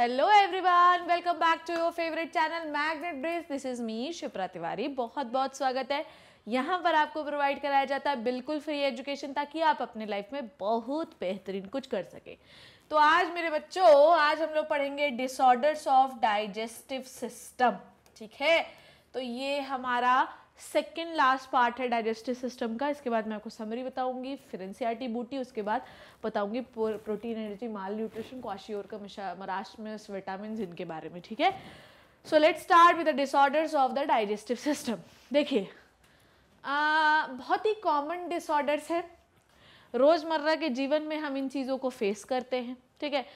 Hello everyone welcome back to your favourite channel Magnet Brains this is me Shipra Tiwari बहुत बहुत स्वागत है यहाँ पर आपको प्रोवाइड कराया जाता है बिल्कुल फ्री एजुकेशन ताकि आप अपने लाइफ में बहुत बेहतरीन कुछ कर सकें तो आज मेरे बच्चों आज हम लोग पढ़ेंगे डिसऑर्डर्स ऑफ डाइजेस्टिव सिस्टम ठीक है तो ये हमारा सेकेंड लास्ट पार्ट है डाइजेस्टिव सिस्टम का इसके बाद मैं आपको समरी बताऊंगी फिर एनसीआरटी बूटी e उसके बाद बताऊंगी protein energy malnutrition kwashiorkor का में विटामिन इनके बारे में ठीक है so let start with the disorders of the digestive system देखिए बहुत ही कॉमन डिसऑर्डर्स हैं रोज़मर्रा के जीवन में हम इन चीज़ों को फेस करते हैं ठीक है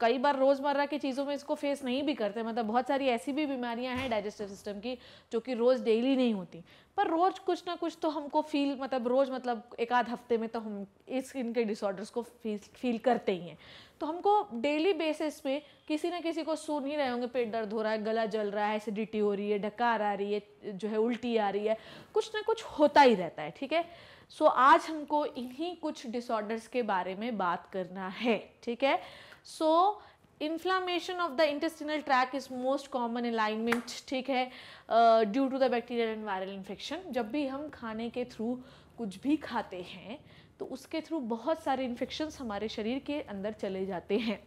कई बार रोज़मर्रा की चीज़ों में इसको फेस नहीं भी करते मतलब बहुत सारी ऐसी भी बीमारियां हैं डाइजेस्टिव सिस्टम की जो कि रोज़ डेली नहीं होती पर रोज़ कुछ ना कुछ तो हमको फील मतलब रोज़ मतलब एक आध हफ्ते में तो हम इस इनके डिसऑर्डर्स को फील फील करते ही हैं तो हमको डेली बेसिस पे किसी ना किसी को सुन ही रहे होंगे पेट दर्द हो रहा है गला जल रहा है एसिडिटी हो रही है डकार आ रही है जो है उल्टी आ रही है कुछ ना कुछ होता ही रहता है ठीक है सो आज हमको इन्हीं कुछ डिसऑर्डर्स के बारे में बात करना है ठीक है so inflammation of the intestinal track is most common alignment ठीक है due to the bacterial and viral infection जब भी हम खाने के थ्रू कुछ भी खाते हैं तो उसके थ्रू बहुत सारे इन्फेक्शन हमारे शरीर के अंदर चले जाते हैं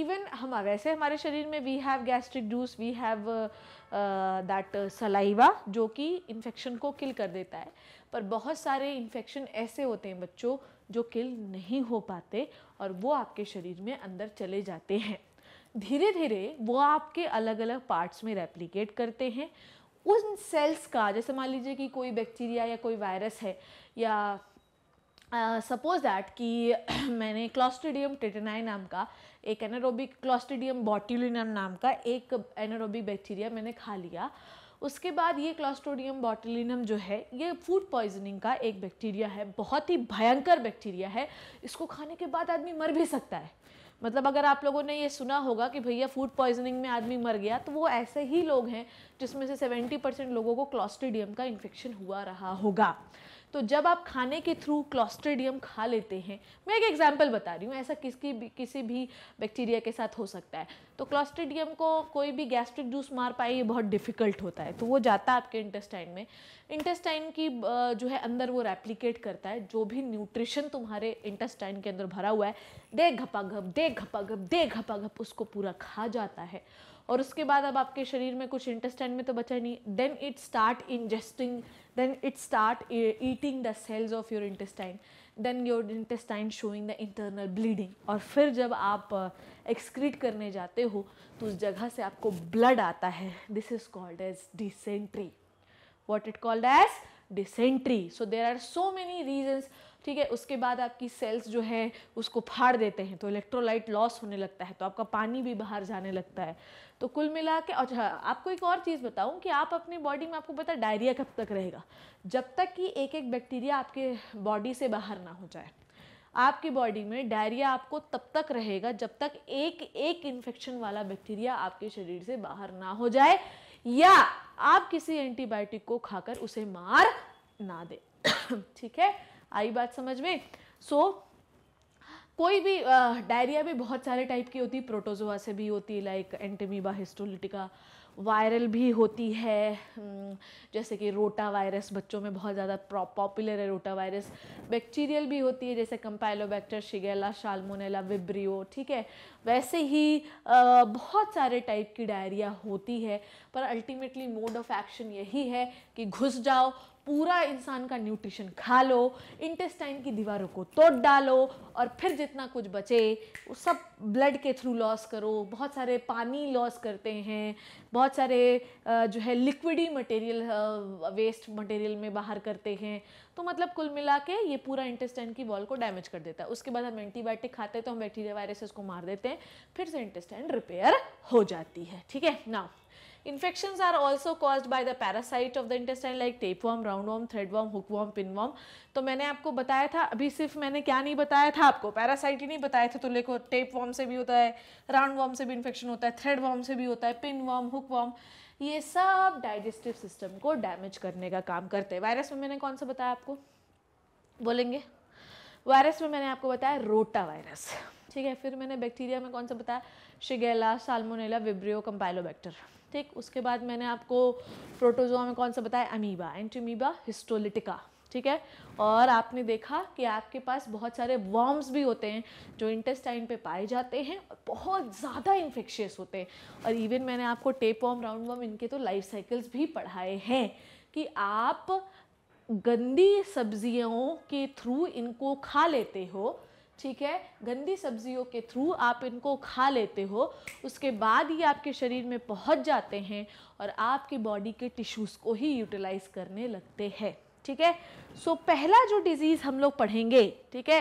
इवन हम वैसे हमारे शरीर में we have gastric juice we have that saliva जो कि इन्फेक्शन को किल कर देता है पर बहुत सारे इन्फेक्शन ऐसे होते हैं बच्चों जो किल नहीं हो पाते और वो आपके शरीर में अंदर चले जाते हैं धीरे धीरे वो आपके अलग अलग पार्ट्स में रेप्लीकेट करते हैं उन सेल्स का जैसे मान लीजिए कि कोई बैक्टीरिया या कोई वायरस है या सपोज uh, दैट कि मैंने क्लॉस्टिडियम टेटेनाई नाम का एक एनारोबिक क्लॉस्टिडियम बॉटिलिनम नाम का एक एनारोबिक बैक्टीरिया मैंने खा लिया उसके बाद ये क्लास्ट्रोडियम बॉटलिनम जो है ये फूड पॉइजनिंग का एक बैक्टीरिया है बहुत ही भयंकर बैक्टीरिया है इसको खाने के बाद आदमी मर भी सकता है मतलब अगर आप लोगों ने ये सुना होगा कि भैया फूड पॉइजनिंग में आदमी मर गया तो वो ऐसे ही लोग हैं जिसमें से 70 परसेंट लोगों को क्लॉस्ट्रीडियम का इन्फेक्शन हुआ रहा होगा तो जब आप खाने के थ्रू क्लॉस्ट्रीडियम खा लेते हैं मैं एक एग्जाम्पल बता रही हूँ ऐसा किसकी किसी भी बैक्टीरिया के साथ हो सकता है तो क्लॉस्ट्रीडियम को कोई भी गैस्ट्रिक जूस मार पाए ये बहुत डिफ़िकल्ट होता है तो वो जाता है आपके इंटेस्टाइन में इंटेस्टाइन की जो है अंदर वो रेप्लीकेट करता है जो भी न्यूट्रिशन तुम्हारे इंटेस्टाइन के अंदर भरा हुआ है दे घपाघप दे घपाघप दे घपाघप उसको पूरा खा जाता है और उसके बाद अब आपके शरीर में कुछ इंटेस्टाइन में तो बचा नहीं then it start ingesting then it start eating the cells of your intestine then your intestine showing the internal bleeding और फिर जब आप एक्सक्रीट uh, करने जाते हो तो उस जगह से आपको ब्लड आता है this is called as dysentery what it called as dysentery so there are so many reasons ठीक है उसके बाद आपकी सेल्स जो है उसको फाड़ देते हैं तो इलेक्ट्रोलाइट लॉस होने लगता है तो आपका पानी भी बाहर जाने लगता है तो कुल मिला के अच्छा आपको एक और चीज़ बताऊं कि आप अपनी बॉडी में आपको पता डायरिया कब तक रहेगा जब तक कि एक एक बैक्टीरिया आपके बॉडी से बाहर ना हो जाए आपकी बॉडी में डायरिया आपको तब तक रहेगा जब तक एक एक इन्फेक्शन वाला बैक्टीरिया आपके शरीर से बाहर ना हो जाए या आप किसी एंटीबायोटिक को खाकर उसे मार ना दे ठीक है आई बात समझ में सो so, कोई भी डायरिया भी बहुत सारे टाइप की होती है प्रोटोजोआ से भी होती है लाइक एंटीमीबा हिस्टोलिटिका वायरल भी होती है जैसे कि रोटा वायरस बच्चों में बहुत ज़्यादा पॉपुलर है रोटा वायरस बैक्टीरियल भी होती है जैसे कंपाइलोबैक्टर शिगेला शालमोनेला विब्रियो ठीक है वैसे ही बहुत सारे टाइप की डायरिया होती है पर अल्टीमेटली मोड ऑफ एक्शन यही है कि घुस जाओ पूरा इंसान का न्यूट्रिशन खा लो इंटेस्टाइन की दीवारों को तोड़ डालो और फिर जितना कुछ बचे वो सब ब्लड के थ्रू लॉस करो बहुत सारे पानी लॉस करते हैं बहुत सारे जो है लिक्विडी मटेरियल वेस्ट मटेरियल में बाहर करते हैं तो मतलब कुल मिला के ये पूरा इंटेस्टाइन की वॉल को डैमेज कर देता है उसके बाद हम एंटीबायोटिक खाते हैं तो हम बैक्टीरिया वायरसेस को मार देते हैं फिर से इंटेस्टाइन रिपेयर हो जाती है ठीक है ना Infections are also caused by the parasite of the intestine like tapeworm, roundworm, threadworm, hookworm, pinworm. तो मैंने आपको बताया था अभी सिर्फ मैंने क्या नहीं बताया था आपको पैरासाइट ही नहीं बताया था तो टेप वॉर्म से भी होता है राउंड राउंडवर्म से भी इन्फेक्शन होता है थ्रेड वॉर्म से भी होता है पिन हुक वॉर्म ये सब डाइजेस्टिव सिस्टम को डैमेज करने का काम करते हैं वायरस में मैंने कौन सा बताया आपको बोलेंगे वायरस में मैंने आपको बताया रोटा वायरस ठीक है फिर मैंने बैक्टीरिया में कौन सा बताया शिगेला साल्मोनेला विब्रियो कंपाइलोबैक्टर ठीक उसके बाद मैंने आपको प्रोटोजोआ में कौन सा बताया अमीबा एंटीमीबा हिस्टोलिटिका ठीक है और आपने देखा कि आपके पास बहुत सारे वॉर्म्स भी होते हैं जो इंटेस्टाइन पे पाए जाते हैं और बहुत ज़्यादा इन्फेक्शियस होते हैं और इवन मैंने आपको टेप वॉर्म राउंड वॉर्म इनके तो लाइफ साइकिल्स भी पढ़ाए हैं कि आप गंदी सब्जियों के थ्रू इनको खा लेते हो ठीक है गंदी सब्जियों के थ्रू आप इनको खा लेते हो उसके बाद ये आपके शरीर में पहुंच जाते हैं और आपके बॉडी के टिश्यूज़ को ही यूटिलाइज करने लगते हैं ठीक है सो so, पहला जो डिज़ीज़ हम लोग पढ़ेंगे ठीक है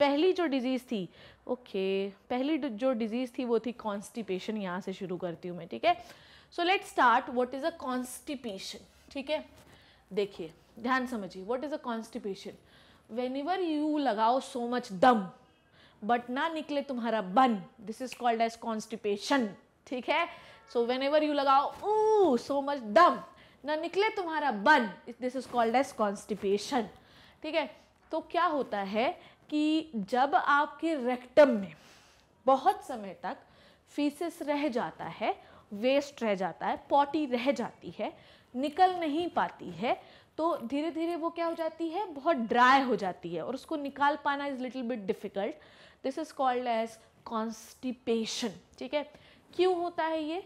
पहली जो डिज़ीज़ थी ओके okay, पहली जो डिज़ीज़ थी वो थी कॉन्स्टिपेशन यहाँ से शुरू करती हूँ मैं ठीक है so let start what is a constipation ठीक है देखिए ध्यान समझिए what is a constipation whenever you लगाओ सो मच दम बट ना निकले तुम्हारा बन this is called as constipation ठीक है सो वेन एवर यू लगाओ ऊ सो मच दम ना निकले तुम्हारा बन this is called as constipation ठीक है तो क्या होता है कि जब आपके रेक्टम में बहुत समय तक फीसिस रह जाता है वेस्ट रह जाता है पॉटी रह जाती है निकल नहीं पाती है तो धीरे धीरे वो क्या हो जाती है बहुत ड्राई हो जाती है और उसको निकाल पाना is little bit difficult this is called as constipation ठीक है क्यों होता है ये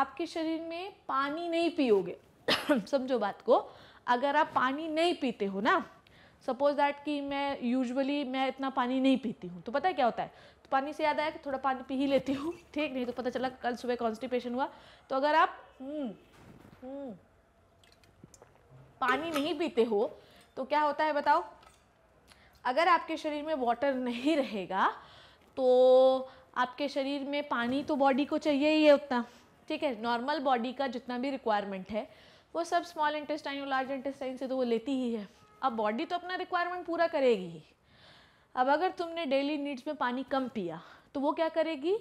आपके शरीर में पानी नहीं पियोगे समझो बात को अगर आप पानी नहीं पीते हो ना सपोज दैट कि मैं यूजुअली मैं इतना पानी नहीं पीती हूँ तो पता है क्या होता है तो पानी से याद आया कि थोड़ा पानी पी ही लेती हूँ ठीक नहीं तो पता चला कल सुबह कॉन्स्टिपेशन हुआ तो अगर आप हुँ, हम्म, हुँ, हम्म, पानी नहीं पीते हो तो क्या होता है बताओ अगर आपके शरीर में वाटर नहीं रहेगा तो आपके शरीर में पानी तो बॉडी को चाहिए ही है उतना ठीक है नॉर्मल बॉडी का जितना भी रिक्वायरमेंट है वो सब स्मॉल इंटेस्टाइन और लार्ज इंटेस्टाइन से तो वो लेती ही है अब बॉडी तो अपना रिक्वायरमेंट पूरा करेगी ही अब अगर तुमने डेली नीड्स में पानी कम पिया तो वो क्या करेगी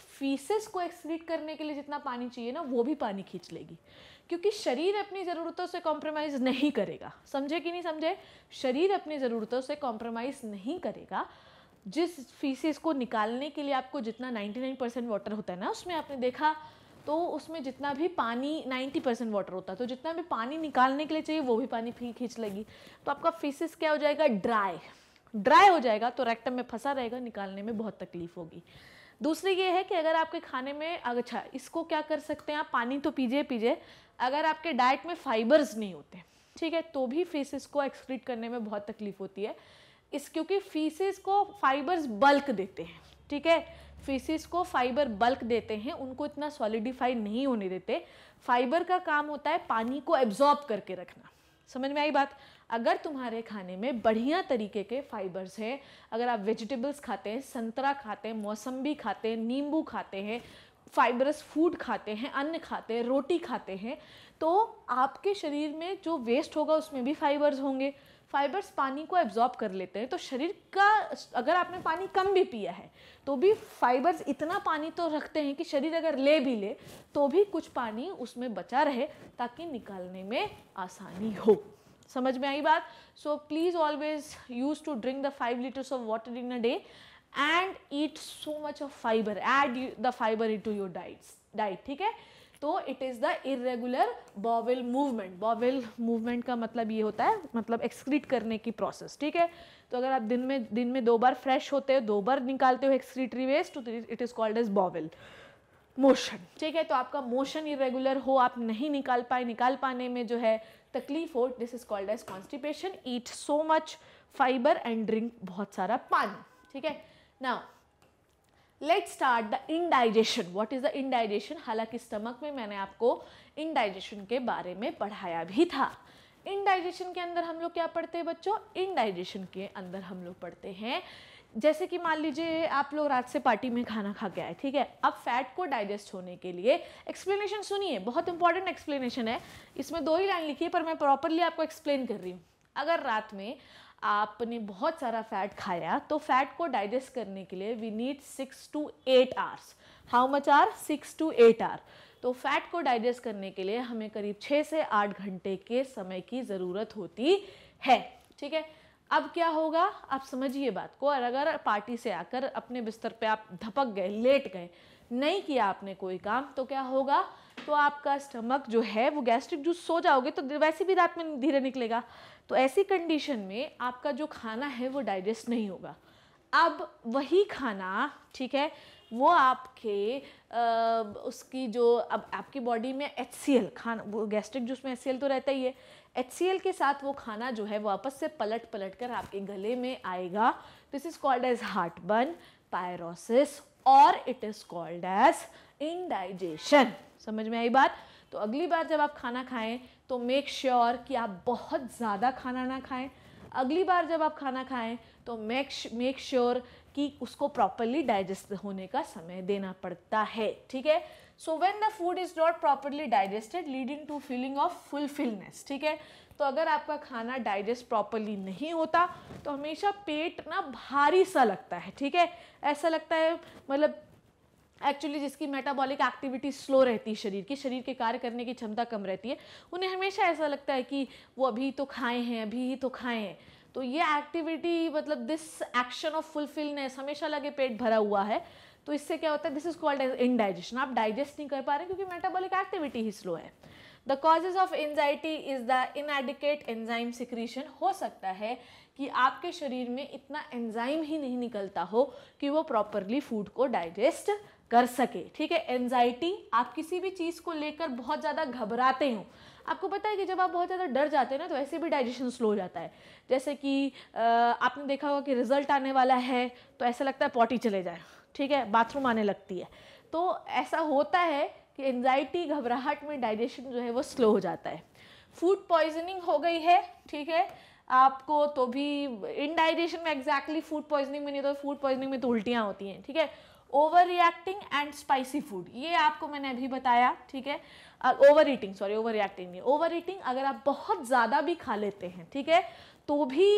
फीसेस को एक्सक्रीट करने के लिए जितना पानी चाहिए ना वो भी पानी खींच लेगी क्योंकि शरीर अपनी ज़रूरतों से कॉम्प्रोमाइज़ नहीं करेगा समझे कि नहीं समझे शरीर अपनी ज़रूरतों से कॉम्प्रोमाइज़ नहीं करेगा जिस फीसिस को निकालने के लिए आपको जितना 99 परसेंट वाटर होता है ना उसमें आपने देखा तो उसमें जितना भी पानी 90 परसेंट वाटर होता है तो जितना भी पानी निकालने के लिए चाहिए वो भी पानी फी खींच लेगी तो आपका फीसिस क्या हो जाएगा ड्राई ड्राई हो जाएगा तो रेक्टम में फंसा रहेगा निकालने में बहुत तकलीफ होगी दूसरी ये है कि अगर आपके खाने में अच्छा इसको क्या कर सकते हैं आप पानी तो पीजिए पीजिए अगर आपके डाइट में फाइबर्स नहीं होते ठीक है तो भी फीसिस को एक्सक्रीट करने में बहुत तकलीफ होती है इस क्योंकि फीसिस को फाइबर्स बल्क देते हैं ठीक है फीसिस को फाइबर बल्क देते हैं उनको इतना सॉलिडिफाई नहीं होने देते फाइबर का काम होता है पानी को एब्जॉर्ब करके रखना समझ में आई बात अगर तुम्हारे खाने में बढ़िया तरीके के फाइबर्स हैं अगर आप वेजिटेबल्स खाते हैं संतरा खाते हैं मौसम्बी खाते हैं नींबू खाते हैं फाइबरस फूड खाते हैं अन्न खाते हैं रोटी खाते हैं तो आपके शरीर में जो वेस्ट होगा उसमें भी फाइबर्स होंगे फाइबर्स पानी को एब्जॉर्ब कर लेते हैं तो शरीर का अगर आपने पानी कम भी पिया है तो भी फाइबर्स इतना पानी तो रखते हैं कि शरीर अगर ले भी ले तो भी कुछ पानी उसमें बचा रहे ताकि निकालने में आसानी हो समझ में आई बात so please always use to drink the five litres of water in a day and eat so much of fibre add the fibre in to your diet diet ठीक है तो it is the irregular bowel movement bowel movement का मतलब ये होता है मतलब excrete करने की प्रोसेस ठीक है तो अगर आप दिन में दिन में दो बार फ्रेश होते हो दो बार निकालते हो एक्सक्रीटरी वेस्ट तो it is called as bowel motion ठीक है तो आपका मोशन इरेगुलर हो आप नहीं निकाल पाए निकाल पाने में जो है तकलीफ हो this is called as constipation eat so much fibre and drink बहुत सारा पानी ठीक है Now, let's start the indigestion what is the indigestion हालांकि स्टमक में मैंने आपको इनडाइजेशन के बारे में पढ़ाया भी था इनडाइजेशन के अंदर हम लोग क्या पढ़ते हैं बच्चों इनडाइजेशन के अंदर हम लोग पढ़ते हैं जैसे कि मान लीजिए आप लोग रात से पार्टी में खाना खा के आए ठीक है अब फैट को डाइजेस्ट होने के लिए एक्सप्लेनेशन सुनिए बहुत इंपॉर्टेंट एक्सप्लेनेशन है इसमें दो ही लाइन लिखी है पर मैं प्रॉपरली आपको एक्सप्लेन कर रही हूँ अगर रात में आपने बहुत सारा फैट खाया तो फैट को डाइजेस्ट करने के लिए we need six to eight hours how much are six to eight are तो फैट को डाइजेस्ट करने के लिए हमें करीब छः से आठ घंटे के समय की ज़रूरत होती है ठीक है अब क्या होगा आप समझिए बात को और अगर पार्टी से आकर अपने बिस्तर पे आप धपक गए लेट गए नहीं किया आपने कोई काम तो क्या होगा तो आपका स्टमक जो है वो गैस्ट्रिक जूस सो जाओगे तो वैसे भी रात में धीरे निकलेगा तो ऐसी कंडीशन में आपका जो खाना है वो डाइजेस्ट नहीं होगा अब वही खाना ठीक है वो आपके आ, उसकी जो अब आपकी बॉडी में एच सी एल खाना वो गैस्ट्रिक जूस में एच सी एल तो रहता ही है एच सी एल के साथ वो खाना जो है वापस से पलट पलट कर आपके गले में आएगा this is called as heartburn pyrosis और it is called as indigestion समझ में आई बात तो अगली बार जब आप खाना खाएं तो मेक श्योर sure कि आप बहुत ज़्यादा खाना ना खाएं अगली बार जब आप खाना खाएं तो मेक मेक श्योर कि उसको प्रॉपरली डाइजेस्ट होने का समय देना पड़ता है ठीक है so when the food is not properly digested leading to feeling of fulfillness ठीक है तो अगर आपका खाना डाइजेस्ट प्रॉपरली नहीं होता तो हमेशा पेट ना भारी सा लगता है ठीक है ऐसा लगता है मतलब एक्चुअली जिसकी मेटाबॉलिक एक्टिविटी स्लो रहती है शरीर की शरीर के कार्य करने की क्षमता कम रहती है उन्हें हमेशा ऐसा लगता है कि वो अभी तो खाए हैं अभी ही तो खाए हैं तो ये एक्टिविटी मतलब दिस एक्शन ऑफ फुलफिलनेस हमेशा लगे पेट भरा हुआ है तो इससे क्या होता है this is called as indigestion आप डाइजेस्ट नहीं कर पा रहे क्योंकि मेटाबॉलिक एक्टिविटी ही स्लो है the causes of anxiety is the inadequate enzyme secretion हो सकता है कि आपके शरीर में इतना एंजाइम ही नहीं निकलता हो कि वो प्रॉपरली फूड को डाइजेस्ट कर सके ठीक है एनजाइटी आप किसी भी चीज़ को लेकर बहुत ज़्यादा घबराते हो आपको पता है कि जब आप बहुत ज़्यादा डर जाते हैं ना तो वैसे भी डाइजेशन स्लो हो जाता है जैसे कि आपने देखा होगा कि रिजल्ट आने वाला है तो ऐसा लगता है पॉटी चले जाए ठीक है बाथरूम आने लगती है तो ऐसा होता है कि एनजाइटी घबराहट में डाइजेशन जो है वो स्लो हो जाता है फूड पॉइजनिंग हो गई है ठीक है आपको तो भी इनडाइजेशन में एग्जैक्टली फूड पॉइजनिंग में नहीं तो फूड पॉइजनिंग में तो उल्टियाँ होती हैं ठीक है overreacting and spicy food ये आपको मैंने अभी बताया ठीक है overeating sorry overreacting नहीं ओवर ईटिंग अगर आप बहुत ज़्यादा भी खा लेते हैं ठीक है तो भी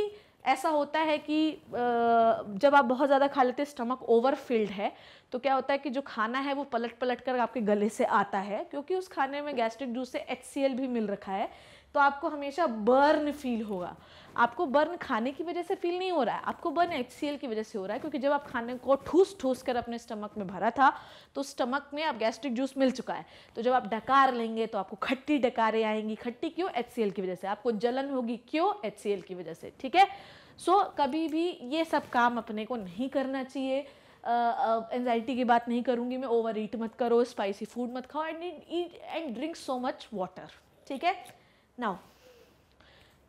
ऐसा होता है कि जब आप बहुत ज़्यादा खा लेते हैं स्टमक ओवर फिल्ड है तो क्या होता है कि जो खाना है वो पलट पलट कर आपके गले से आता है क्योंकि उस खाने में गैस्ट्रिक जूस से एच भी मिल रखा है तो आपको हमेशा बर्न फील होगा आपको बर्न खाने की वजह से फील नहीं हो रहा है आपको बर्न एच की वजह से हो रहा है क्योंकि जब आप खाने को ठूस ठूस कर अपने स्टमक में भरा था तो स्टमक में आप गैस्ट्रिक जूस मिल चुका है तो जब आप डकार लेंगे तो आपको खट्टी डकारें आएंगी खट्टी क्यों एच की वजह से आपको जलन होगी क्यों एच की वजह से ठीक है सो so, कभी भी ये सब काम अपने को नहीं करना चाहिए एनजाइटी uh, uh, की बात नहीं करूँगी मैं ओवर ईट मत करो स्पाइसी फूड मत खाओ and eat and drink so much water ठीक है नाउ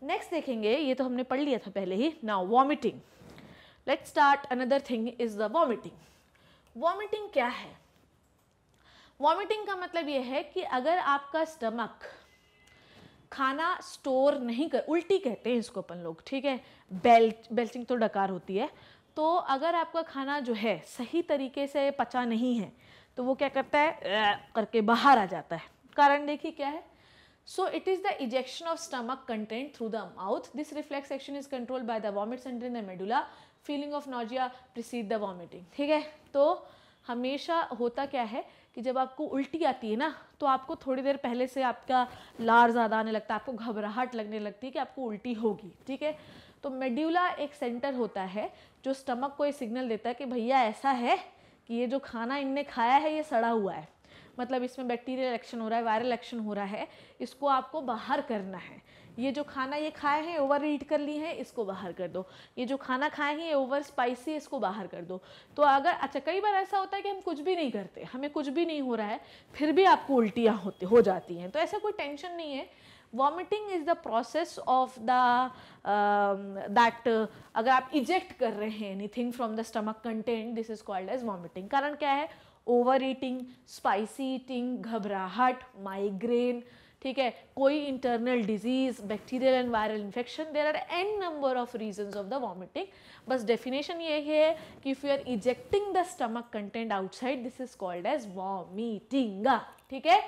नेक्स्ट देखेंगे ये तो हमने पढ़ लिया था पहले ही now vomiting let start another thing is the vomiting vomiting क्या है वॉमिटिंग का मतलब ये है कि अगर आपका स्टमक खाना स्टोर नहीं कर उल्टी कहते हैं इसको अपन लोग ठीक है बेल बेल्चिंग तो डकार होती है तो अगर आपका खाना जो है सही तरीके से पचा नहीं है तो वो क्या करता है करके बाहर आ जाता है कारण देखिए क्या है So it is the ejection of stomach content through the mouth. This reflex action is controlled by the vomit center in the medulla. Feeling of nausea precede the vomiting. ठीक है तो हमेशा होता क्या है कि जब आपको उल्टी आती है ना तो आपको थोड़ी देर पहले से आपका लार ज़्यादा आने लगता है आपको घबराहट लगने लगती है कि आपको उल्टी होगी ठीक है तो मेड्यूला एक सेंटर होता है जो स्टमक को ये सिग्नल देता है कि भैया ऐसा है कि ये जो खाना इनने खाया है ये सड़ा हुआ है मतलब इसमें बैक्टीरियल एक्शन हो रहा है वायरल एक्शन हो रहा है इसको आपको बाहर करना है ये जो खाना ये खाए हैं ओवर ईट कर ली है इसको बाहर कर दो ये जो खाना खाए हैं ये ओवर स्पाइसी है इसको बाहर कर दो तो अगर अच्छा कई बार ऐसा होता है कि हम कुछ भी नहीं करते हमें कुछ भी नहीं हो रहा है फिर भी आपको उल्टियाँ होती हो जाती हैं तो ऐसा कोई टेंशन नहीं है vomiting is the process of the that अगर आप इजेक्ट कर रहे हैं anything from the stomach content this is called as vomiting कारण क्या है ओवर ईटिंग स्पाइसी ईटिंग घबराहट माइग्रेन ठीक है कोई internal disease bacterial and viral infection there are an number of reason of the vomiting बस डेफिनेशन ये है कि if you are ejecting the stomach content outside this is called as vomiting ठीक है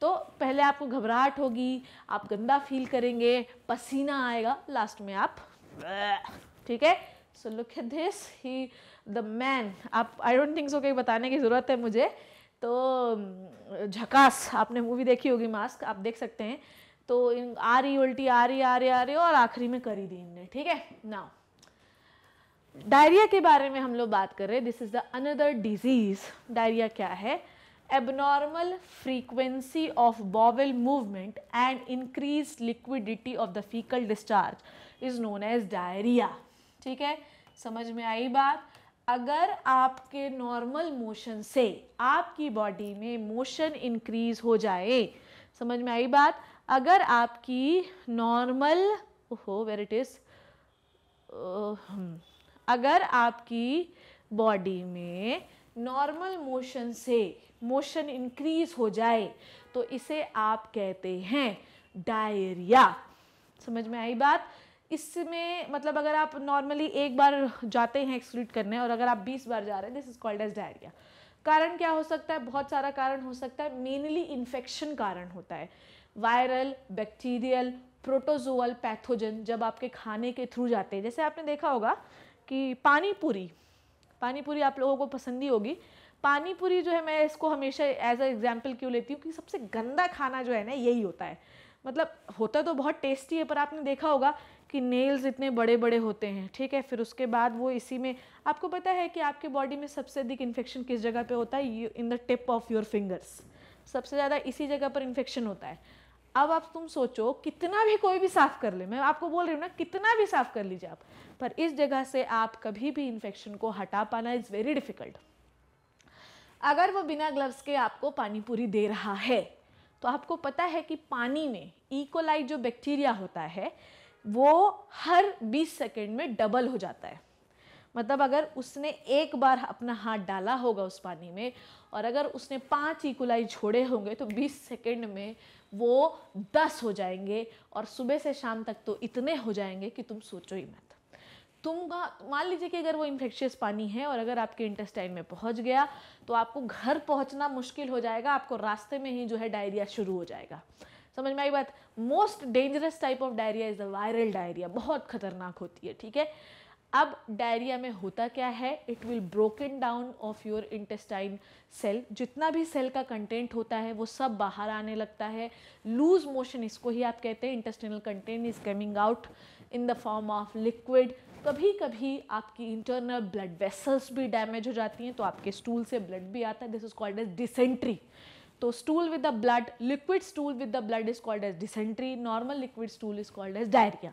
तो पहले आपको घबराहट होगी आप गंदा फील करेंगे पसीना आएगा लास्ट में आप ठीक है सो लुक एट दिस ही द मैन आप आई डोंट थिंक सो कहीं बताने की ज़रूरत है मुझे तो झकास आपने मूवी देखी होगी मास्क आप देख सकते हैं तो इन आ रही उल्टी आ रही आ रही आ रही और आखिरी में करी दी इनने ठीक है ना डायरिया के बारे में हम लोग बात कर रहे हैं this is the another disease diarrhoea क्या है abnormal frequency of bowel movement and increase liquidity of the faecal discharge is known as diarrhoea ठीक है समझ में आई बात अगर आपके नॉर्मल मोशन से आपकी बॉडी में मोशन इंक्रीज हो जाए समझ में आई बात अगर आपकी नॉर्मल हो वेर इट इज़ अगर आपकी बॉडी में नॉर्मल मोशन से मोशन इंक्रीज हो जाए तो इसे आप कहते हैं डायरिया समझ में आई बात इसमें मतलब अगर आप नॉर्मली एक बार जाते हैं एक्सक्रीट करने और अगर आप बीस बार जा रहे हैं this is called as diarrhoea कारण क्या हो सकता है बहुत सारा कारण हो सकता है मेनली इन्फेक्शन कारण होता है वायरल बैक्टीरियल प्रोटोजोअल पैथोजन जब आपके खाने के थ्रू जाते हैं जैसे आपने देखा होगा कि पानी पूरी पानी पूरी आप लोगों को पसंद ही होगी पानी पूरी जो है मैं इसको हमेशा एज अ एग्जाम्पल क्यों लेती हूँ कि सबसे गंदा खाना जो है ना यही होता है मतलब होता तो बहुत टेस्टी है पर आपने देखा होगा कि नेल्स इतने बड़े बड़े होते हैं ठीक है फिर उसके बाद वो इसी में आपको पता है कि आपके बॉडी में सबसे अधिक इन्फेक्शन किस जगह पे होता है in the tip of your fingers सबसे ज़्यादा इसी जगह पर इन्फेक्शन होता है अब आप तुम सोचो कितना भी कोई भी साफ़ कर ले मैं आपको बोल रही हूँ ना कितना भी साफ़ कर लीजिए आप पर इस जगह से आप कभी भी इन्फेक्शन को हटा पाना इज़ वेरी डिफ़िकल्ट अगर वो बिना ग्लव्स के आपको पानी पूरी दे रहा है तो आपको पता है कि पानी में इकोलाइट e. जो बैक्टीरिया होता है वो हर 20 सेकंड में डबल हो जाता है मतलब अगर उसने एक बार अपना हाथ डाला होगा उस पानी में और अगर उसने पाँच इकुलाई छोड़े होंगे तो 20 सेकंड में वो 10 हो जाएंगे और सुबह से शाम तक तो इतने हो जाएंगे कि तुम सोचो ही मत तुम मान लीजिए कि अगर वो इन्फेक्शियस पानी है और अगर आपके इंटेस्टाइन में पहुंच गया तो आपको घर पहुंचना मुश्किल हो जाएगा आपको रास्ते में ही जो है डायरिया शुरू हो जाएगा समझ में आई बात most dangerous type of diarrhoea is the viral diarrhoea बहुत खतरनाक होती है ठीक है अब डायरिया में होता क्या है it will broken down of your intestine cell जितना भी सेल का कंटेंट होता है वो सब बाहर आने लगता है लूज मोशन इसको ही आप कहते हैं intestinal content is coming out in the form of liquid कभी कभी आपकी इंटरनल ब्लड वेसल्स भी डैमेज हो जाती हैं तो आपके स्टूल से ब्लड भी आता है this is called as dysentery तो stool with the blood liquid stool with the blood is called as dysentery normal liquid stool is called as diarrhoea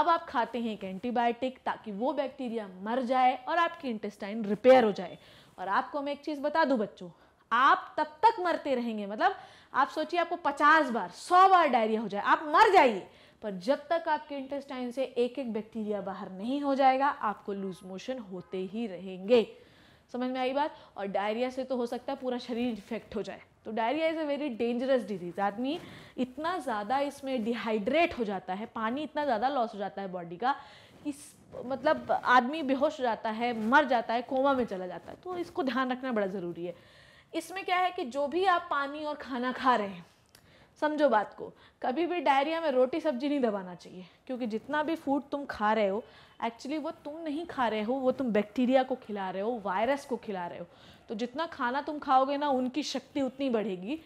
अब आप खाते हैं एक एंटीबायोटिक ताकि वो बैक्टीरिया मर जाए और आपकी इंटेस्टाइन रिपेयर हो जाए और आपको मैं एक चीज़ बता दूं बच्चों आप तब तक मरते रहेंगे मतलब आप सोचिए आपको 50 बार 100 बार डायरिया हो जाए आप मर जाइए पर जब तक आपके इंटेस्टाइन से एक एक बैक्टीरिया बाहर नहीं हो जाएगा आपको लूज मोशन होते ही रहेंगे समझ में आई बात और डायरिया से तो हो सकता है पूरा शरीर इफेक्ट हो जाए तो diarrhoea is a very dangerous disease आदमी इतना ज़्यादा इसमें डिहाइड्रेट हो जाता है पानी इतना ज़्यादा लॉस हो जाता है बॉडी का कि मतलब आदमी बेहोश हो जाता है मर जाता है कोमा में चला जाता है तो इसको ध्यान रखना बड़ा ज़रूरी है इसमें क्या है कि जो भी आप पानी और खाना खा रहे हैं समझो बात को कभी भी डायरिया में रोटी सब्जी नहीं दबाना चाहिए क्योंकि जितना भी फूड तुम खा रहे हो एक्चुअली वो तुम नहीं खा रहे हो वो तुम बैक्टीरिया को खिला रहे हो वायरस को खिला रहे हो तो जितना खाना तुम खाओगे ना उनकी शक्ति उतनी बढ़ेगी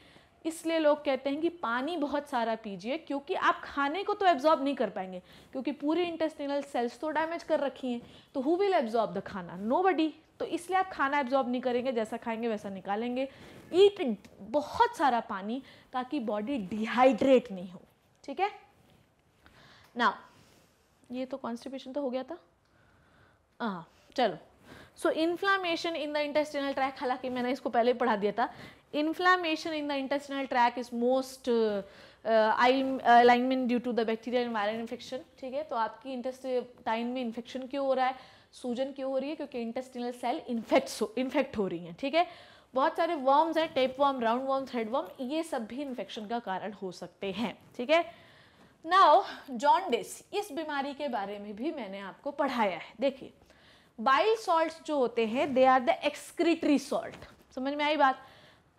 इसलिए लोग कहते हैं कि पानी बहुत सारा पीजिए क्योंकि आप खाने को तो एब्जॉर्ब नहीं कर पाएंगे क्योंकि पूरी इंटेस्टिनल सेल्स तो डैमेज कर रखी हैं तो हु विल एब्जॉर्ब द खाना नो बडी तो इसलिए आप खाना एब्जॉर्ब नहीं करेंगे जैसा खाएंगे वैसा निकालेंगे ईट बहुत सारा पानी ताकि बॉडी डिहाइड्रेट नहीं हो ठीक है ना ये तो कॉन्स्टिपेशन तो हो गया था हाँ चलो so inflammation in the intestinal track हालांकि मैंने इसको पहले पढ़ा दिया था inflammation in the intestinal track is most I alignment due to the bacterial viral infection ठीक है तो आपकी इंटेस्टाइन में इन्फेक्शन क्यों हो रहा है सूजन क्यों हो रही है क्योंकि इंटेस्टिनल सेल इन्फेक्ट इन्फेक्ट हो रही हैं ठीक है बहुत सारे वर्म्स हैं tapeworm roundworm head worm ये सब भी इन्फेक्शन का कारण हो सकते हैं ठीक है नाउ जॉन्डिस इस बीमारी के बारे में भी मैंने आपको पढ़ाया है देखिए बाइल सॉल्ट जो होते हैं they are the excretory salt समझ में आई बात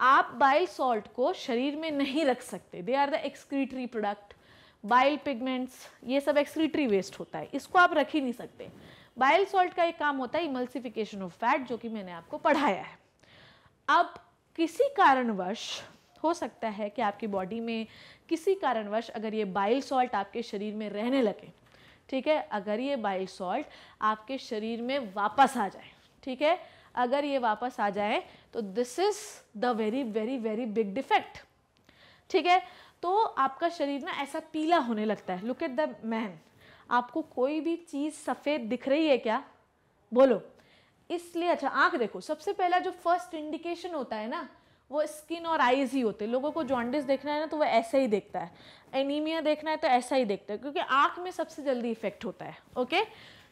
आप बाइल सॉल्ट को शरीर में नहीं रख सकते they are the excretory product bile pigments ये सब एक्सक्रीटरी वेस्ट होता है इसको आप रख ही नहीं सकते बाइल सॉल्ट का एक काम होता है इमल्सिफिकेशन ऑफ फैट जो कि मैंने आपको पढ़ाया है अब किसी कारणवश हो सकता है कि आपकी बॉडी में किसी कारणवश अगर ये बाइल सॉल्ट आपके शरीर में रहने लगे ठीक है अगर ये बाइल सॉल्ट आपके शरीर में वापस आ जाए ठीक है अगर ये वापस आ जाए तो this is the very very very big defect ठीक है तो आपका शरीर ना ऐसा पीला होने लगता है लुक एट द मैन आपको कोई भी चीज़ सफ़ेद दिख रही है क्या बोलो इसलिए अच्छा आँख देखो सबसे पहला जो फर्स्ट इंडिकेशन होता है ना वो स्किन और आईज ही होते हैं लोगों को जॉन्डिस देखना है ना तो वो ऐसे ही देखता है एनीमिया देखना है तो ऐसा ही देखते हैं क्योंकि आँख में सबसे जल्दी इफेक्ट होता है ओके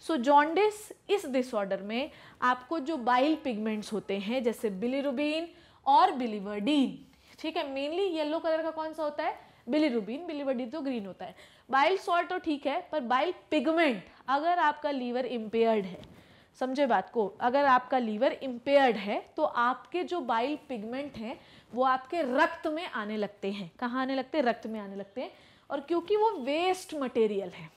सो जॉन्डिस इस डिसऑर्डर में आपको जो बाइल पिगमेंट्स होते हैं जैसे बिलीरुबिन और बिलीवर्डीन ठीक है मेनली येलो कलर का कौन सा होता है बिलीरुबिन बिलीवर्डीन तो ग्रीन होता है बाइल सॉल्ट तो ठीक है पर बाइल पिगमेंट अगर आपका लीवर इम्पेयर्ड है समझे बात को अगर आपका लीवर इम्पेयर्ड है तो आपके जो बाइल पिगमेंट हैं वो आपके रक्त में आने लगते हैं कहाँ आने लगते हैं रक्त में आने लगते हैं और क्योंकि वो वेस्ट मटेरियल है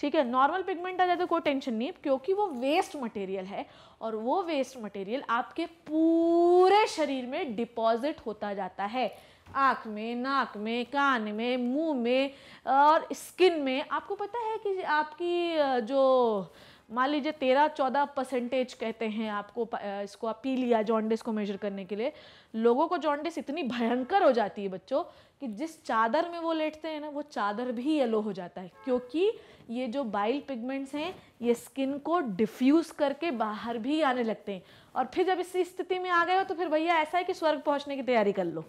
ठीक है नॉर्मल पिगमेंट आ जाए तो कोई टेंशन नहीं क्योंकि वो वेस्ट मटेरियल है और वो वेस्ट मटेरियल आपके पूरे शरीर में डिपॉजिट होता जाता है आँख में नाक में कान में मुंह में और स्किन में आपको पता है कि आपकी जो मान लीजिए तेरह चौदह परसेंटेज कहते हैं आपको इसको आप पी लिया जॉन्डिस को मेजर करने के लिए लोगों को जॉन्डिस इतनी भयंकर हो जाती है बच्चों कि जिस चादर में वो लेटते हैं ना वो चादर भी येलो हो जाता है क्योंकि ये जो बाइल पिगमेंट्स हैं ये स्किन को डिफ्यूज़ करके बाहर भी आने लगते हैं और फिर जब इस स्थिति में आ गए हो तो फिर भैया ऐसा है कि स्वर्ग पहुँचने की तैयारी कर लो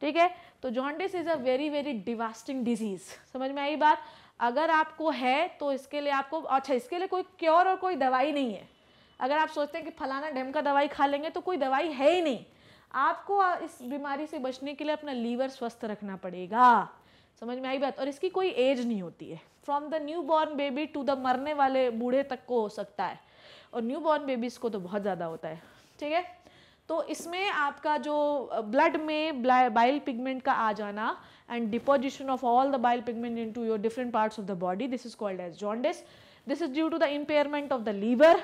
ठीक है तो jaundice is a very very devastating disease समझ में आई बात अगर आपको है तो इसके लिए आपको अच्छा इसके लिए कोई क्योर और कोई दवाई नहीं है अगर आप सोचते हैं कि फलाना डैम का दवाई खा लेंगे तो कोई दवाई है ही नहीं आपको इस बीमारी से बचने के लिए अपना लीवर स्वस्थ रखना पड़ेगा समझ में आई बात और इसकी कोई एज नहीं होती है from the newborn baby to the मरने वाले बूढ़े तक को हो सकता है और न्यू बॉर्न बेबीज़ को तो बहुत ज़्यादा होता है ठीक है तो इसमें आपका जो ब्लड में बाइल पिगमेंट का आ जाना and deposition of all the bile pigment into your different parts of the body this is called as jaundice this is due to the impairment of the liver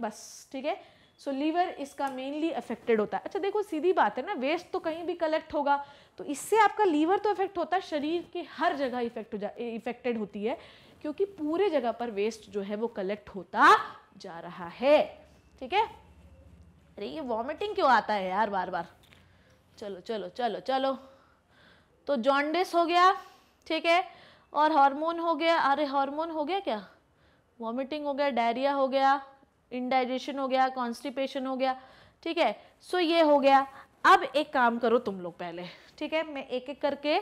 बस ठीक है so so, liver इसका mainly affected होता है अच्छा देखो सीधी बात है ना वेस्ट तो कहीं भी कलेक्ट होगा तो इससे आपका लीवर तो इफेक्ट होता है शरीर की हर जगह इफेक्ट हो जा इफेक्टेड होती है क्योंकि पूरे जगह पर वेस्ट जो है वो कलेक्ट होता जा रहा है ठीक है अरे ये वॉमिटिंग क्यों आता है यार बार बार चलो चलो चलो चलो तो जॉन्डिस हो गया ठीक है और हार्मोन हो गया अरे हार्मोन हो गया क्या वॉमिटिंग हो गया डायरिया हो गया इनडाइजेशन हो गया कॉन्स्टिपेशन हो गया ठीक है सो ये हो गया अब एक काम करो तुम लोग पहले ठीक है मैं एक एक करके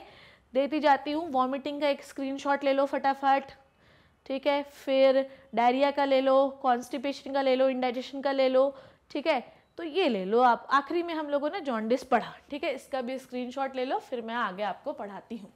देती जाती हूँ वॉमिटिंग का एक स्क्रीन ले लो फटाफट ठीक है फिर डायरिया का ले लो कॉन्स्टिपेशन का ले लो इंडाइजेशन का ले लो ठीक है तो ये ले लो आप आखिरी में हम लोगों ने जॉन्डिस पढ़ा ठीक है इसका भी स्क्रीनशॉट ले लो फिर मैं आगे आपको पढ़ाती हूँ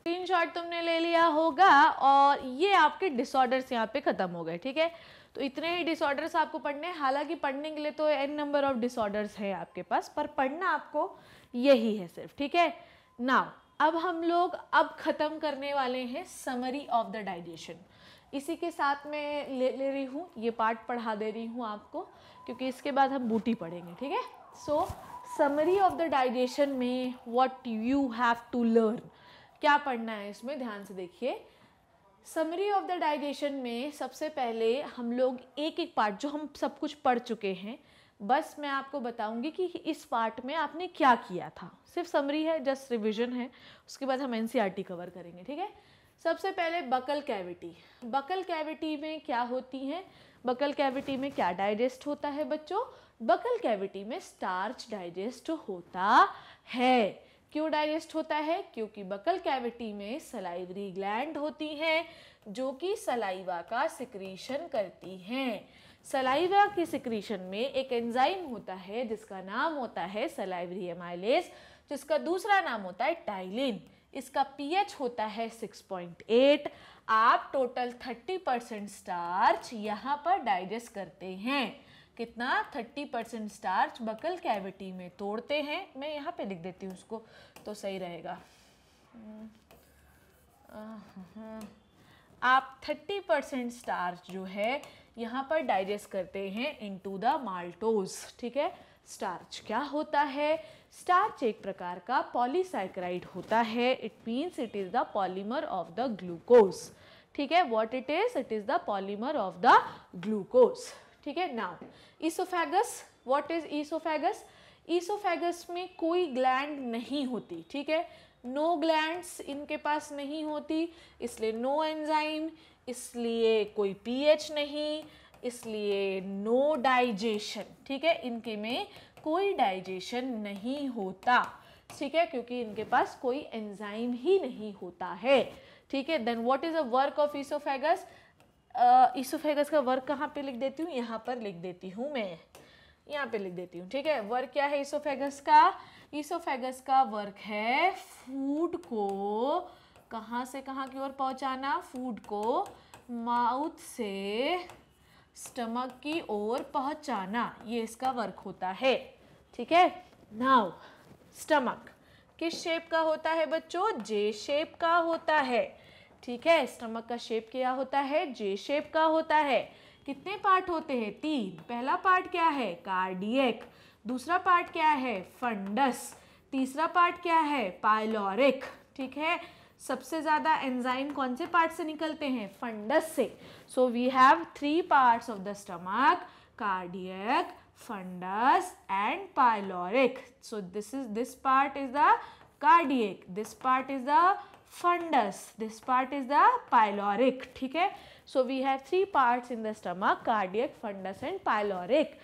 स्क्रीनशॉट तुमने ले लिया होगा और ये आपके डिसऑर्डर्स यहाँ पे ख़त्म हो गए ठीक है तो इतने ही डिसऑर्डर्स आपको पढ़ने हैं हालांकि पढ़ने के लिए तो एन नंबर ऑफ डिसऑर्डर्स है आपके पास पर पढ़ना आपको यही है सिर्फ ठीक है नाउ अब हम लोग अब ख़त्म करने वाले हैं समरी ऑफ द डाइजेशन इसी के साथ मैं ले ले रही हूँ ये पार्ट पढ़ा दे रही हूँ आपको क्योंकि इसके बाद हम बूटी पढ़ेंगे ठीक है so summary of the digestion में what you have to learn क्या पढ़ना है इसमें ध्यान से देखिए समरी ऑफ द डाइजेशन में सबसे पहले हम लोग एक एक पार्ट जो हम सब कुछ पढ़ चुके हैं बस मैं आपको बताऊंगी कि इस पार्ट में आपने क्या किया था सिर्फ समरी है जस्ट रिविजन है उसके बाद हम एन कवर e करेंगे ठीक है सबसे पहले बकल कैविटी बकल कैविटी में क्या होती है बकल कैविटी में क्या डाइजेस्ट होता है बच्चों बकल कैविटी में स्टार्च डाइजेस्ट होता है क्यों डाइजेस्ट होता है क्योंकि बकल कैविटी में सलाइवरी ग्लैंड होती हैं जो कि सलाइवा का सिक्रीशन करती हैं सलाइवा की सिक्रीशन में एक एंजाइम होता है जिसका नाम होता है सलाइवरी एमाइलेज जिसका दूसरा नाम होता है टाइलिन इसका पीएच होता है 6.8 आप टोटल 30 परसेंट स्टार्च यहाँ पर डाइजेस्ट करते हैं कितना 30 परसेंट स्टार्च बकल कैविटी में तोड़ते हैं मैं यहाँ पे लिख देती हूँ उसको तो सही रहेगा हम्म, आप 30 परसेंट स्टार्च जो है यहाँ पर डाइजेस्ट करते हैं इनटू द माल्टोज ठीक है स्टार्च क्या होता है स्टार्च एक प्रकार का पॉलीसाइक्राइड होता है it means it is the polymer of the glucose ठीक है what it is it is the polymer of the glucose ठीक है now oesophagus what is oesophagus oesophagus में कोई ग्लैंड नहीं होती ठीक है नो ग्लैंड्स इनके पास नहीं होती इसलिए नो एंजाइम इसलिए कोई पीएच नहीं इसलिए नो डाइजेशन ठीक है इनके में कोई डाइजेशन नहीं होता ठीक है क्योंकि इनके पास कोई एंजाइम ही नहीं होता है ठीक है then what is a work of oesophagus oesophagus का वर्क कहाँ पे लिख देती हूँ यहाँ पर लिख देती हूँ मैं यहाँ पे लिख देती हूँ ठीक है वर्क क्या है ईसोफेगस का ईसोफेगस का वर्क है फूड को कहाँ से कहाँ की ओर पहुँचाना फूड को माउथ से स्टमक की ओर पहुंचाना ये इसका वर्क होता है ठीक है नाउ स्टमक किस शेप का होता है बच्चों जे शेप का होता है ठीक है स्टमक का शेप क्या होता है जे शेप का होता है कितने पार्ट होते हैं तीन पहला पार्ट क्या है कार्डियक दूसरा पार्ट क्या है फंडस तीसरा पार्ट क्या है पायलोरिक ठीक है सबसे ज़्यादा एंजाइम कौन से पार्ट से निकलते हैं फंडस से so we have three parts of the stomach cardiac fundus and pyloric so this is this part is the cardiac this part is the fundus this part is the pyloric ठीक है so we have three part in the stomach cardiac fundus and pyloric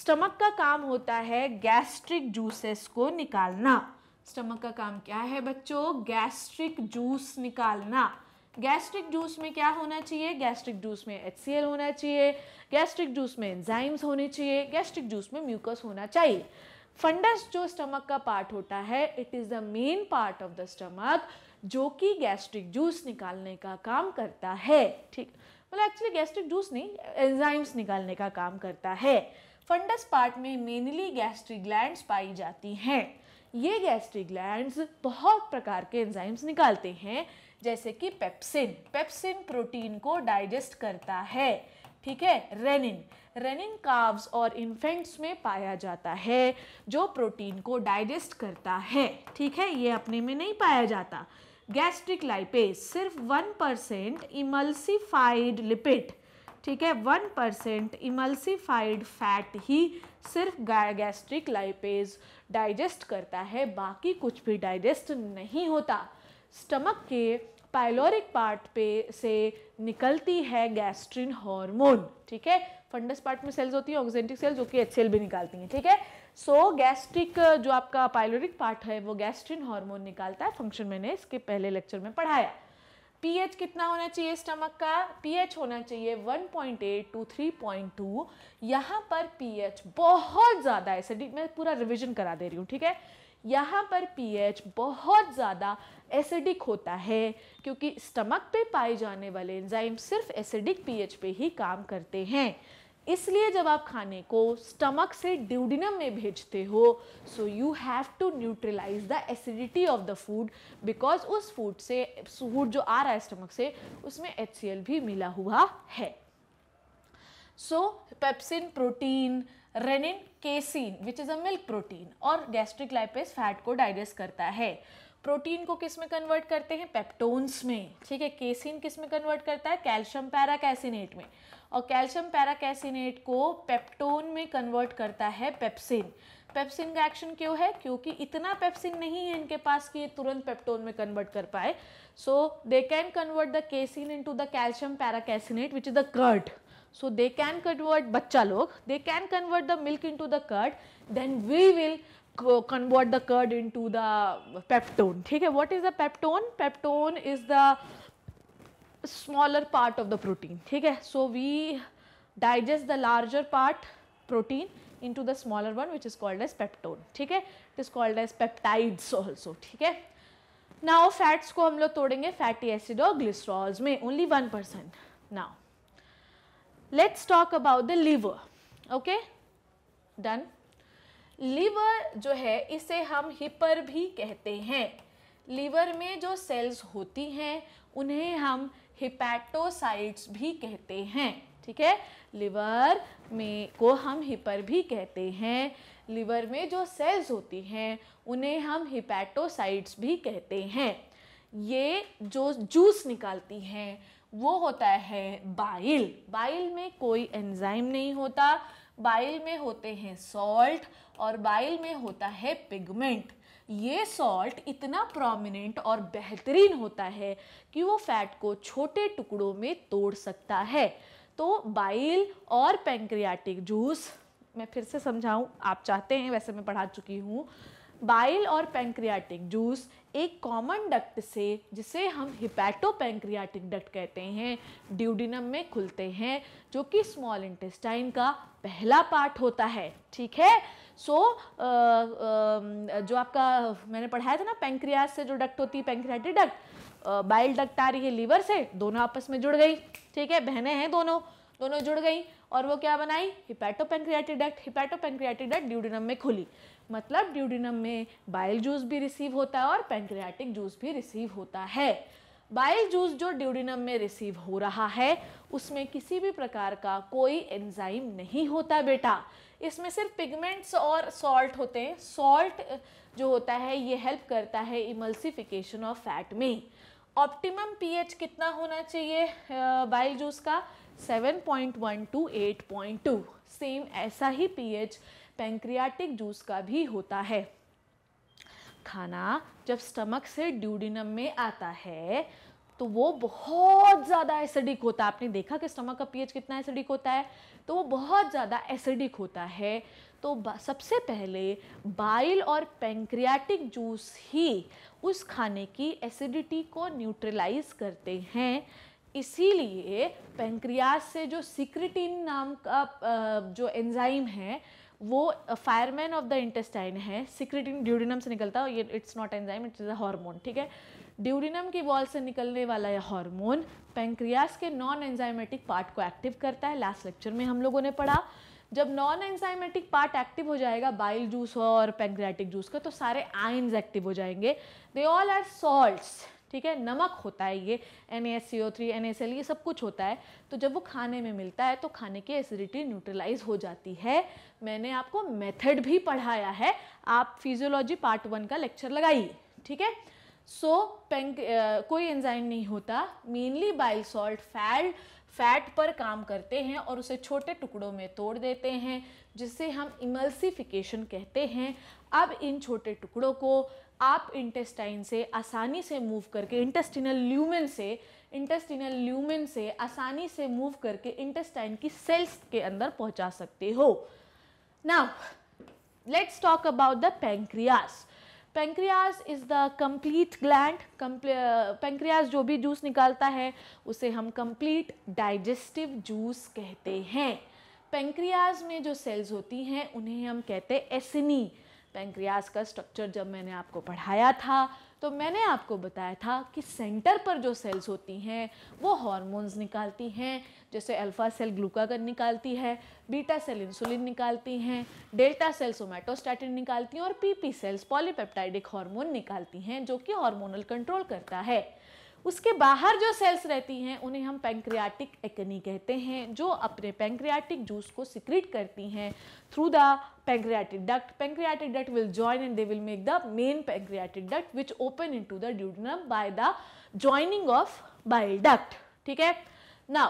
stomach का काम होता है gastric juices को निकालना stomach का काम क्या है बच्चों गैस्ट्रिक जूस निकालना गैस्ट्रिक जूस में क्या होना चाहिए गैस्ट्रिक जूस में एच होना चाहिए गैस्ट्रिक जूस में एंजाइम्स होने चाहिए गैस्ट्रिक जूस में म्यूकस होना चाहिए फंडस जो स्टमक का पार्ट होता है it is the main part of the stomach जो कि गैस्ट्रिक जूस निकालने का काम करता है ठीक मतलब एक्चुअली गैस्ट्रिक जूस नहीं एंजाइम्स निकालने का काम करता है फंडस पार्ट में मेनली गैस्ट्रिक ग्लैंड्स पाई जाती हैं ये गैस्ट्रिक ग्लैंड्स बहुत प्रकार के एंजाइम्स निकालते हैं जैसे कि पेप्सिन पेप्सिन प्रोटीन को डाइजेस्ट करता है ठीक है रेनिन रेनिन काव्स और इन्फेंट्स में पाया जाता है जो प्रोटीन को डाइजेस्ट करता है ठीक है ये अपने में नहीं पाया जाता गैस्ट्रिक लाइपेज सिर्फ वन परसेंट इमल्सिफाइड लिपिड ठीक है वन परसेंट इमल्सिफाइड फैट ही सिर्फ गैस्ट्रिक लाइपेज डाइजेस्ट करता है बाकी कुछ भी डाइजेस्ट नहीं होता स्टमक के पाइलोरिक पार्ट पे से निकलती है गैस्ट्रिन हार्मोन ठीक है फंडस पार्ट में सेल्स होती हैं ऑक्सीजेंटिक सेल्स जो कि एच भी निकालती हैं ठीक है सो so, गैस्ट्रिक जो आपका पाइलोरिक पार्ट है वो गैस्ट्रिन हार्मोन निकालता है फंक्शन मैंने इसके पहले लेक्चर में पढ़ाया पीएच कितना होना चाहिए स्टमक का पीएच होना चाहिए 1.8 टू 3.2 यहाँ पर पीएच बहुत ज़्यादा एसिडिक मैं पूरा रिवीजन करा दे रही हूँ ठीक है यहाँ पर पीएच बहुत ज़्यादा एसिडिक होता है क्योंकि स्टमक पे पाए जाने वाले एंजाइम सिर्फ एसिडिक पीएच पे ही काम करते हैं इसलिए जब आप खाने को स्टमक से ड्यूडिनम में भेजते हो so you have to neutralise the acidity of the food because उस फूड से फूड जो आ रहा है स्टमक से उसमें एच भी मिला हुआ है so pepsin protein rennin casein which is a milk protein और गैस्ट्रिक लाइपेस फैट को डाइजेस्ट करता है प्रोटीन को किस में कन्वर्ट करते हैं पेप्टोन्स में ठीक है केसिन किस में कन्वर्ट करता है कैल्शियम पैराकैसिनेट में और कैल्शियम पैराकैसिनेट को पेप्टोन में कन्वर्ट करता है पेप्सिन पेप्सिन का एक्शन क्यों है क्योंकि इतना पेप्सिन नहीं है इनके पास कि ये तुरंत पेप्टोन में कन्वर्ट कर पाए so they can convert the casein to the calcium paracaseinate which is the curd so they can convert बच्चा लोग they can convert the milk into the curd then we will convert the curd into the peptone ठीक है what is the peptone peptone is the smaller part of the protein ठीक है so we digest the larger part protein into the smaller one which is called as peptone ठीक है it is called as peptides also ठीक है now fats ko hum log todenge fatty acid or glycerols mein only 1% now let's talk about the liver okay done liver जो है इसे हम hepar भी कहते हैं लीवर में जो सेल्स होती हैं उन्हें हम हिपैटोसाइट्स भी कहते हैं ठीक है लीवर में को हम हिपर भी कहते हैं लीवर में जो सेल्स होती हैं उन्हें हम हिपैटोसाइट्स भी कहते हैं ये जो जूस निकालती हैं वो होता है बाइल बाइल में कोई एंजाइम नहीं होता बाइल में होते हैं सॉल्ट और बाइल में होता है पिगमेंट ये सॉल्ट इतना प्रोमिनेंट और बेहतरीन होता है कि वो फैट को छोटे टुकड़ों में तोड़ सकता है तो बाइल और पेंक्रियाटिक जूस मैं फिर से समझाऊं आप चाहते हैं वैसे मैं पढ़ा चुकी हूँ बाइल और पेंक्रियाटिक जूस एक कॉमन डक्ट से जिसे हम हिपैटोपेंक्रियाटिक डक्ट कहते हैं ड्यूडिनम में खुलते हैं जो कि स्मॉल इंटेस्टाइन का पहला पार्ट होता है ठीक है सो so, जो आपका मैंने पढ़ाया था ना पेंक्रियास से जो डक्ट होती है पेंक्रियाटिक डक्ट बाइल डक्ट आ रही है लीवर से दोनों आपस में जुड़ गई ठीक है बहनें हैं दोनों दोनों जुड़ गई और वो क्या बनाई hepatopancreatic duct hepatopancreatic duct duodenum में खुली मतलब ड्यूडिनम में बाइल जूस भी रिसीव होता है और पेंक्रियाटिक जूस भी रिसीव होता है बाइल जूस जो ड्यूडिनम में रिसीव हो रहा है उसमें किसी भी प्रकार का कोई एंजाइम नहीं होता बेटा इसमें सिर्फ पिगमेंट्स और सॉल्ट होते हैं सॉल्ट जो होता है ये हेल्प करता है इमल्सिफिकेशन ऑफ फैट में ऑप्टिमम पीएच कितना होना चाहिए बाइल जूस का 7.1 टू 8.2 सेम ऐसा ही पीएच पेंक्रियाटिक जूस का भी होता है खाना जब स्टमक से ड्यूडिनम में आता है तो वो बहुत ज़्यादा एसिडिक होता है आपने देखा कि स्टमक का पीएच कितना एसिडिक होता है तो वो बहुत ज़्यादा एसिडिक होता है तो सबसे पहले बाइल और पेंक्रियाटिक जूस ही उस खाने की एसिडिटी को न्यूट्रलाइज करते हैं इसीलिए पेंक्रियास से जो सिक्रिटिन नाम का जो एंजाइम है वो फायरमैन ऑफ द इंटेस्टाइन है सिक्रिटिन ड्यूडिनम से निकलता है ये it's not enzyme it's a hormone ठीक है ड्यूडिनम की वॉल से निकलने वाला यह हार्मोन पेंक्रियास के नॉन एंजाइमेटिक पार्ट को एक्टिव करता है लास्ट लेक्चर में हम लोगों ने पढ़ा जब नॉन एंजाइमेटिक पार्ट एक्टिव हो जाएगा बाइल जूस और पेंक्रियाटिक जूस का तो सारे आइन्स एक्टिव हो जाएंगे दे ऑल आर सॉल्ट्स ठीक है नमक होता है ये N S C O three N S L ये सब कुछ होता है तो जब वो खाने में मिलता है तो खाने की एसिडिटी न्यूट्रलाइज हो जाती है मैंने आपको मेथड भी पढ़ाया है आप फिजियोलॉजी पार्ट वन का लेक्चर लगाइए ठीक है सो पेंक कोई एंजाइम नहीं होता mainly bile salt fat fat पर काम करते हैं और उसे छोटे टुकड़ों में तोड़ देते हैं जिसे हम इमल्सिफिकेशन कहते हैं अब इन छोटे टुकड़ों को आप इंटेस्टाइन से आसानी से मूव करके इंटेस्टिनल ल्यूमेन से इंटेस्टिनल ल्यूमेन से आसानी से मूव करके इंटेस्टाइन की सेल्स के अंदर पहुंचा सकते हो now let's talk about the pancreas pancreas is the complete gland pancreas जो भी जूस निकालता है उसे हम कंप्लीट डाइजेस्टिव जूस कहते हैं पेंक्रियाज में जो सेल्स होती हैं उन्हें हम कहते हैं एसिनी पेंक्रियास का स्ट्रक्चर जब मैंने आपको पढ़ाया था तो मैंने आपको बताया था कि सेंटर पर जो सेल्स होती हैं वो हॉर्मोन्स निकालती हैं जैसे अल्फ़ा सेल ग्लूकागन निकालती है बीटा सेल इंसुलिन निकालती हैं डेल्टा सेल सोमेटोस्टैटिन निकालती हैं और पीपी सेल्स पॉलीपेप्टाइडिक हार्मोन निकालती हैं जो कि हार्मोनल कंट्रोल करता है उसके बाहर जो सेल्स रहती हैं उन्हें हम पेंक्रियाटिक एकनी कहते हैं जो अपने पेंक्रियाटिक जूस को सिक्रीट करती हैं through the duct duct duct will join and they will make the main main duct which open into the duodenum by the joining of bile duct ठीक है ना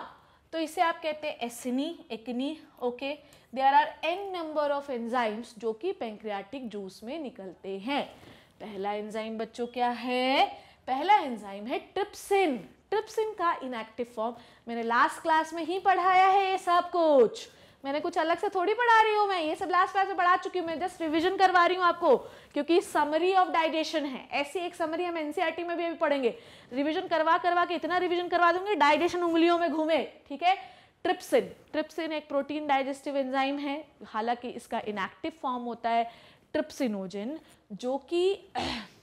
तो इसे आप कहते हैं acini acini okay there are an number of enzymes जो कि पेंक्रियाटिक जूस में निकलते हैं पहला एंजाइम बच्चों क्या है पहला एंजाइम है ट्रिप्सिन ट्रिप्सिन का इनएक्टिव फॉर्म मैंने लास्ट क्लास में ही पढ़ाया है ये सब कुछ मैंने कुछ अलग से थोड़ी पढ़ा रही हूँ मैं ये सब लास्ट क्लास में पढ़ा चुकी हूँ मैं जस्ट रिवीजन करवा रही हूँ आपको क्योंकि समरी ऑफ डाइजेशन है ऐसी एक समरी हम एनसीईआरटी e में भी अभी पढ़ेंगे रिवीजन करवा करवा के इतना रिवीजन करवा दूंगी डाइजेशन उंगलियों में घूमे ठीक है ट्रिप्सिन ट्रिप्सिन एक प्रोटीन डाइजेस्टिव एंजाइम है हालांकि इसका इनएक्टिव फॉर्म होता है ट्रिप्सिनोजिन जो कि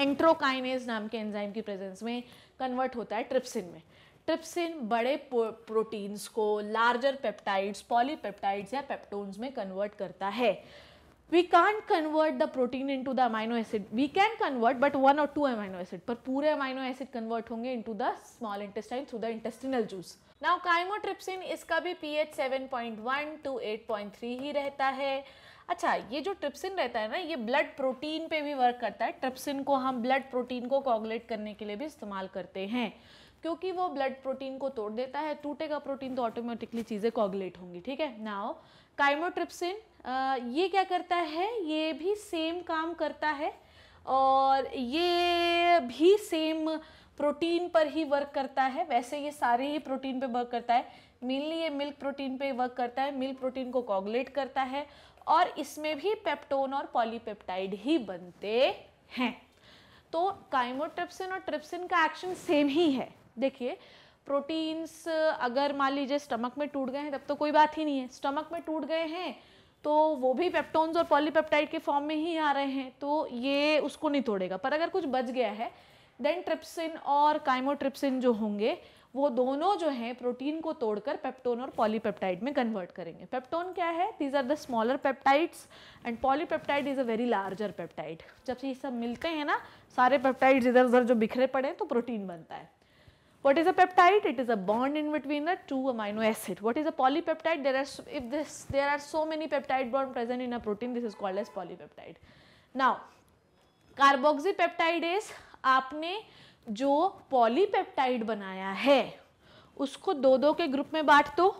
एंट्रोकाइनेज नाम के एंजाइम की प्रेजेंस में कन्वर्ट होता है ट्रिप्सिन में ट्रिप्सिन बड़े प्रोटीन्स को लार्जर पेप्टाइड्स पॉलीपेप्टाइड्स या पेप्टोन्स में कन्वर्ट करता है we can convert the protein into the amino acid we can convert but one और टू अमाइनो एसिड पर पूरे अमाइनो एसिड कन्वर्ट होंगे into the small intestine through the intestinal juice now chymotrypsin इसका भी pH 7.1 to 8.3 ही रहता है अच्छा ये जो ट्रिप्सिन रहता है ना ये ब्लड प्रोटीन पे भी वर्क करता है ट्रिप्सिन को हम ब्लड प्रोटीन को कॉगुलेट करने के लिए भी इस्तेमाल करते हैं क्योंकि वो ब्लड प्रोटीन को तोड़ देता है टूटेगा प्रोटीन तो ऑटोमेटिकली चीज़ें कॉगुलेट होंगी ठीक है नाओ काइमोट्रिप्सिन ये क्या करता है ये भी सेम काम करता है और ये भी सेम प्रोटीन पर ही वर्क करता है वैसे ये सारे ही प्रोटीन पे वर्क करता है मेनली ये मिल्क प्रोटीन पे वर्क करता है मिल्क प्रोटीन को कॉगुलेट करता है और इसमें भी पेप्टोन और पॉलीपेप्टाइड ही बनते हैं तो काइमोट्रिप्सिन और ट्रिप्सिन का एक्शन सेम ही है देखिए प्रोटीन्स अगर मान लीजिए स्टमक में टूट गए हैं तब तो कोई बात ही नहीं है स्टमक में टूट गए हैं तो वो भी पेप्टोन्स और पॉलीपेप्टाइड के फॉर्म में ही आ रहे हैं तो ये उसको नहीं तोड़ेगा पर अगर कुछ बच गया है देन ट्रिप्सिन और काइमोट्रिप्सिन जो होंगे वो दोनों जो हैं प्रोटीन को तोड़कर पेप्टोन और पॉलीपेप्टाइड में कन्वर्ट करेंगे पेप्टोन क्या है these are the smaller peptides and polypeptide is a very larger peptide जब ये सब मिलते हैं ना सारे पेप्टाइड्स इधर उधर जो बिखरे पड़े हैं तो प्रोटीन बनता है what is a peptide it is a bond in between the two amino acid what is a polypeptide there are if this there are so many peptide bond present in a protein this is called as polypeptide now carboxy peptide is आपने जो polypeptide बनाया है उसको दो दो के group में बांट दो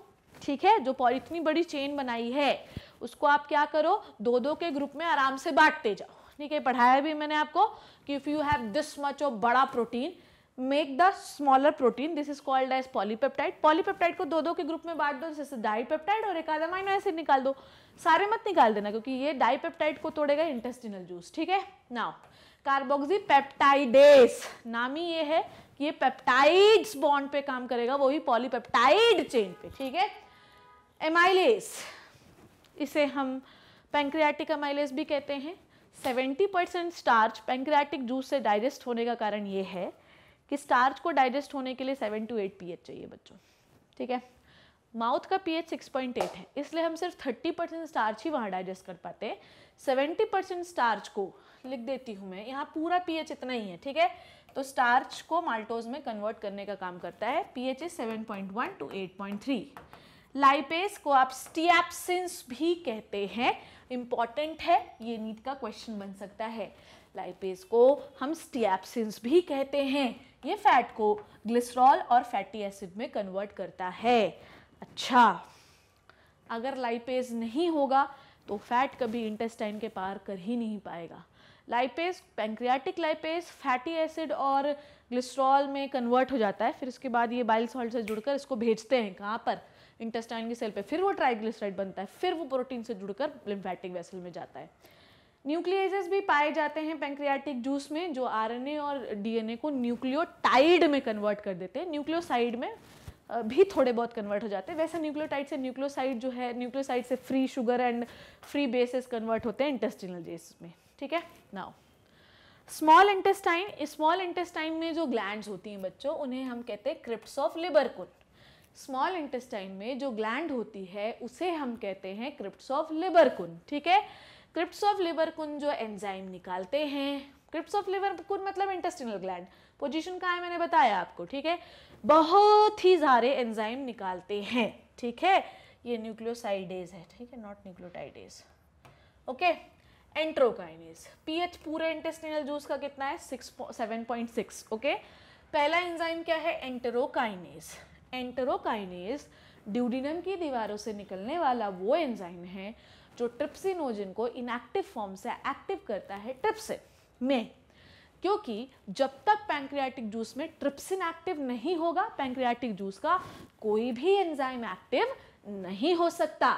ठीक है जो इतनी बड़ी चेन बनाई है उसको आप क्या करो दो दो के ग्रुप में आराम से बांटते जाओ ठीक है पढ़ाया भी मैंने आपको कि if you have this much of बड़ा protein make the smaller protein this is called as polypeptide polypeptide को दो दो के ग्रुप में बांट दो जैसे डाईपेप्टाइड और एक आधा माइनो एसिड निकाल दो सारे मत निकाल देना क्योंकि ये डाईपेप्टाइड को तोड़ेगा इंटेस्टिनल जूस ठीक है नाउ कार्बोक्सी पेप्टाइडेस नाम ही ये है कि ये पेप्टाइड्स बॉन्ड पे काम करेगा वो भी पॉलीपेप्टाइड चेन पे ठीक है एमाइलेस इसे हम पेंक्रियाटिक एमाइलेस भी कहते हैं 70 परसेंट स्टार्च पेंक्रियाटिक जूस से डाइजेस्ट होने का कारण ये है कि स्टार्च को डाइजेस्ट होने के लिए 7 टू 8 पीएच चाहिए बच्चों ठीक है माउथ का पीएच 6.8 है इसलिए हम सिर्फ 30 परसेंट स्टार्च ही वहाँ डाइजेस्ट कर पाते हैं 70 परसेंट स्टार्च को लिख देती हूँ मैं यहाँ पूरा एच इतना ही है ठीक है तो स्टार्च को माल्टोज में कन्वर्ट करने का काम करता है pH is one two three lipase को आप स्टियाप्सिन्स भी कहते हैं इम्पॉर्टेंट है ये नीट का क्वेश्चन बन सकता है लाइपेस को हम स्टियाप्सिन्स भी कहते हैं ये फैट को ग्लिसरॉल और फैटी एसिड में कन्वर्ट करता है अच्छा अगर लाइपेज नहीं होगा तो फैट कभी इंटेस्टाइन के पार कर ही नहीं पाएगा lipase pancreatic lipase fatty acid और ग्लिस्ट्रॉल में कन्वर्ट हो जाता है फिर उसके बाद ये बाइल सॉल्ट से जुड़कर इसको भेजते हैं कहाँ पर इंटेस्टाइन की सेल पे फिर वो ट्राइग्लिसराइड बनता है फिर वो प्रोटीन से जुड़कर लिम्फैटिक वेसल में जाता है न्यूक्लियजेस भी पाए जाते हैं पेंक्रियाटिक जूस में जो आर और डी को न्यूक्लियोटाइड में कन्वर्ट कर देते हैं न्यूक्लियोसाइड में भी थोड़े बहुत कन्वर्ट हो जाते हैं वैसे न्यूक्लियोटाइड से न्यूक्लियोसाइड जो है न्यूक्लियोसाइड से free sugar and free bases convert होते हैं इंटेस्टिनल जेस में ठीक है now small intestine small intestine में जो ग्लैंड होती हैं बच्चों उन्हें हम कहते हैं crypts of Lieberkuhn small intestine में जो ग्लैंड होती है उसे हम कहते हैं क्रिप्ट ऑफ लिबरकुन ठीक है क्रिप्ट ऑफ लिबरकुन जो एंजाइम निकालते हैं क्रिप्स ऑफ लिबरकुन मतलब इंटेस्टिनल ग्लैंड पोजीशन कहाँ है मैंने बताया आपको ठीक है बहुत ही सारे एंजाइम निकालते हैं ठीक है ये न्यूक्लियोसाइडेज है ठीक है not nucleotidase okay enterokinase pH पूरे इंटेस्टिनल जूस का कितना है six seven point six okay पहला एंजाइम क्या है एंटरोकाइनेज एंटरोकाइनेज ड्यूडिनम की दीवारों से निकलने वाला वो एंजाइम है जो ट्रिप्सिनोजन को इनएक्टिव फॉर्म से एक्टिव करता है ट्रिप्सिन में क्योंकि जब तक पैंक्रियाटिक जूस में ट्रिप्सिन एक्टिव नहीं होगा पैंक्रियाटिक जूस का कोई भी एंजाइम एक्टिव नहीं हो सकता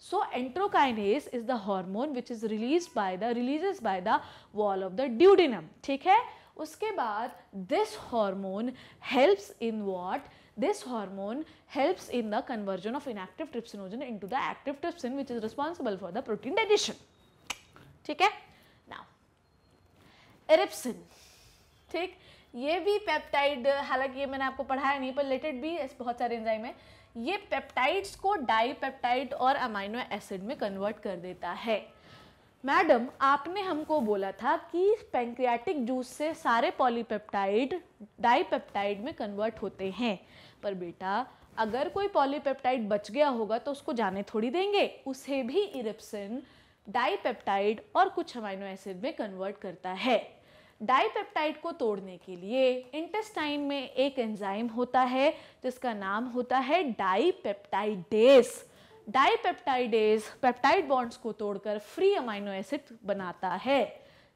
so enterokinase is the hormone which is release by the releases by the wall of the duodenum ठीक है उसके बाद this hormone helps in what this hormone helps in the conversion of inactive trypsinogen into the active trypsin which is responsible for the protein digestion ठीक है ना एरिप्सिन ठीक ये भी पेप्टाइड हालांकि ये मैंने आपको पढ़ाया नहीं पर लेटेड भी बहुत सारे एंजाइम है ये पेप्टाइड्स को डाईपेप्टाइड और अमाइनो एसिड में कन्वर्ट कर देता है मैडम आपने हमको बोला था कि पेंक्रियाटिक जूस से सारे पॉलीपेप्टाइड डाईपेप्टाइड में कन्वर्ट होते हैं पर बेटा अगर कोई पॉलीपेप्टाइड बच गया होगा तो उसको जाने थोड़ी देंगे उसे भी इरिप्सिन डाईपेप्टाइड और कुछ अमाइनो एसिड में कन्वर्ट करता है डाइपेप्टाइड को तोड़ने के लिए इंटेस्टाइन में एक एंजाइम होता है जिसका नाम होता है डाइपेप्टाइडेस डाइपेप्टाइडेस पेप्टाइड बॉन्ड्स को तोड़कर फ्री अमाइनो एसिड बनाता है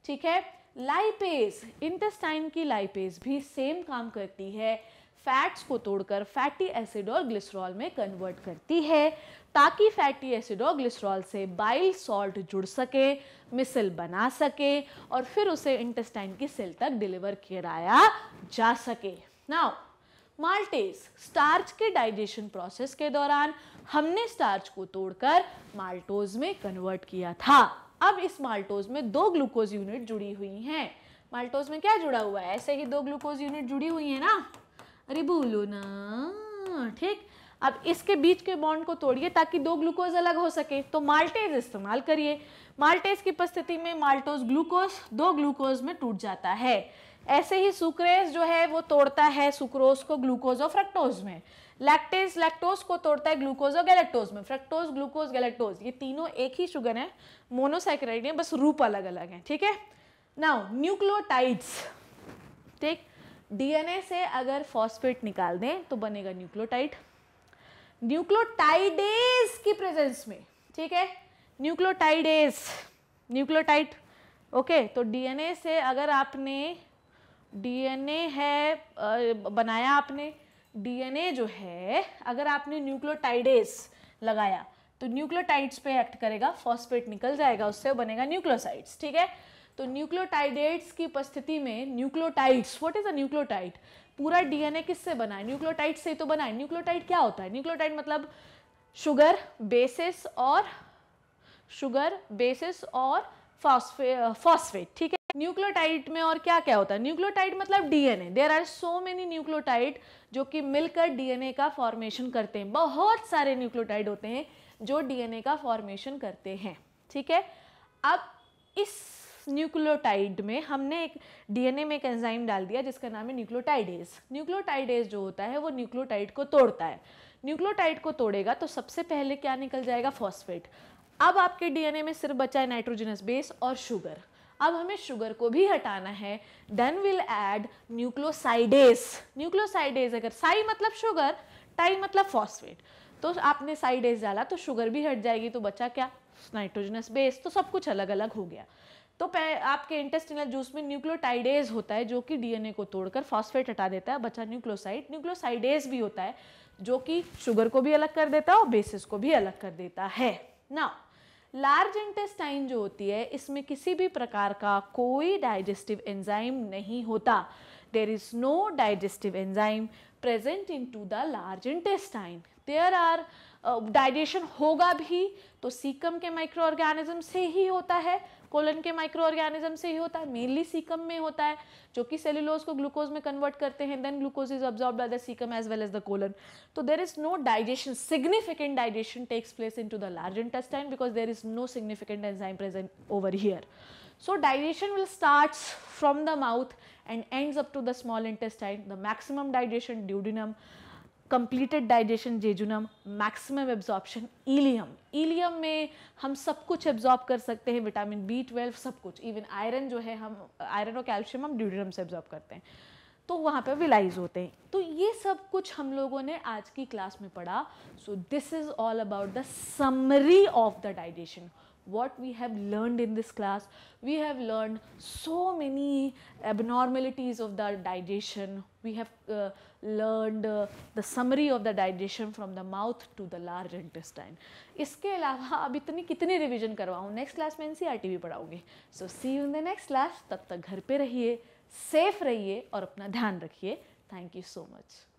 ठीक है लाइपेज इंटेस्टाइन की लाइपेज भी सेम काम करती है फैट्स को तोड़कर फैटी एसिड और ग्लिसरॉल में कन्वर्ट करती है ताकि फैटी एसिड और ग्लिसरॉल से बाइल सॉल्ट जुड़ सके मिसल बना सके और फिर उसे इंटेस्टाइन की सेल तक डिलीवर कराया जा सके नाउ माल्टेज स्टार्च के डाइजेशन प्रोसेस के दौरान हमने स्टार्च को तोड़कर माल्टोज में कन्वर्ट किया था अब इस माल्टोज में दो ग्लूकोज यूनिट जुड़ी हुई हैं माल्टोज में क्या जुड़ा हुआ है ऐसे ही दो ग्लूकोज यूनिट जुड़ी हुई है ना अरे बोलो ना ठीक अब इसके बीच के बॉन्ड को तोड़िए ताकि दो ग्लूकोज अलग हो सके तो माल्टेज इस्तेमाल करिए माल्टेज की उपस्थिति में माल्टोज ग्लूकोज दो ग्लूकोज में टूट जाता है ऐसे ही सुक्रेज जो है वो तोड़ता है सुक्रोज को ग्लूकोज और फ्रक्टोज में लैक्टेज लैक्टोज को तोड़ता है ग्लूकोज और गैलेक्टोज में फ्रक्टोज ग्लूकोज गैलेक्टोज ये तीनों एक ही शुगर है मोनोसाइक्राइड है बस रूप अलग अलग है ठीक है नाउ न्यूक्लियोटाइड्स ठीक डीएनए से अगर फॉस्फेट निकाल दें तो बनेगा न्यूक्लोटाइड न्यूक्लोटाइडेज की प्रेजेंस में ठीक है न्यूक्लोटाइडेज न्यूक्लोटाइड ओके तो डीएनए से अगर आपने डीएनए है बनाया आपने डीएनए जो है अगर आपने न्यूक्लोटाइडेज लगाया तो न्यूक्लोटाइड्स पे एक्ट करेगा फॉस्फेट निकल जाएगा उससे बनेगा न्यूक्लोसाइड्स ठीक है तो न्यूक्लियोटाइडेट्स की उपस्थिति में nucleotides what is a nucleotide पूरा डीएनए किससे बना है न्यूक्लियोटाइड से ही तो बना है न्यूक्लियोटाइड क्या होता है न्यूक्लियोटाइड मतलब शुगर बेसिस और शुगर बेसिस और फॉस्फे फॉस्फेट ठीक है न्यूक्लियोटाइड में और क्या क्या होता है न्यूक्लियोटाइड मतलब DNA there are so many nucleotide जो कि मिलकर डीएनए का फॉर्मेशन करते हैं बहुत सारे न्यूक्लियोटाइड होते हैं जो डीएनए का फॉर्मेशन करते हैं ठीक है अब इस न्यूक्लियोटाइड में हमने एक डीएनए में एक एंजाइम डाल दिया जिसका नाम है न्यूक्लियोटाइडेज न्यूक्लियोटाइडेज जो होता है वो न्यूक्लियोटाइड को तोड़ता है न्यूक्लियोटाइड को तोड़ेगा तो सबसे पहले क्या निकल जाएगा फॉस्फेट अब आपके डीएनए में सिर्फ बचा है नाइट्रोजनस बेस और शुगर अब हमें शुगर को भी हटाना है then will add nucleosidase nucleosidase अगर साई मतलब शुगर टाई मतलब फॉस्फेट तो आपने साइडेज डाला तो शुगर भी हट जाएगी तो बचा क्या नाइट्रोजनस बेस तो सब कुछ अलग अलग हो गया तो आपके इंटेस्टिनल जूस में न्यूक्लियोटाइडेज होता है जो कि डीएनए को तोड़कर फॉस्फेट हटा देता है बचा न्यूक्लोसाइड न्यूक्लोसाइडेज भी होता है जो कि शुगर को भी अलग कर देता है और बेसिस को भी अलग कर देता है ना लार्ज इंटेस्टाइन जो होती है इसमें किसी भी प्रकार का कोई डाइजेस्टिव एंजाइम नहीं होता there is no digestive enzyme present into the large intestine there are digestion होगा भी तो सीकम के माइक्रो ऑर्गेनिज्म से ही होता है कोलन के माइक्रो ऑर्गेनिज्म से ही होता है मेनली सीकम में होता है जो कि सेल्यूलोज को ग्लूकोज में कन्वर्ट करते हैं then glucose is absorb by the caecum as well as the colon तो there is no digestion significant digestion takes place into the large intestine because there is no significant enzyme present over here so digestion will start from the mouth and end up to the small intestine the maximum digestion duodenum completed digestion jejunum maximum absorption ileum ileum में हम सब कुछ absorb कर सकते हैं vitamin B twelve सब कुछ even iron जो है हम आयरन और कैल्शियम हम ड्यूडरम से एब्जॉर्ब करते हैं तो वहाँ पे विलाइज होते हैं तो ये सब कुछ हम लोगों ने आज की क्लास में पढ़ा so this is all about the summary of the digestion what we have learn in this class we have learn so many abnormalities of the digestion we have learned the summary of the digestion from the mouth to the large large इसके अलावा अब इतनी कितनी revision करवाऊँ next class में N C R T भी पढ़ाऊँगी so see you in the next class तब तक घर पर रहिए सेफ रहिए और अपना ध्यान रखिए थैंक यू सो मच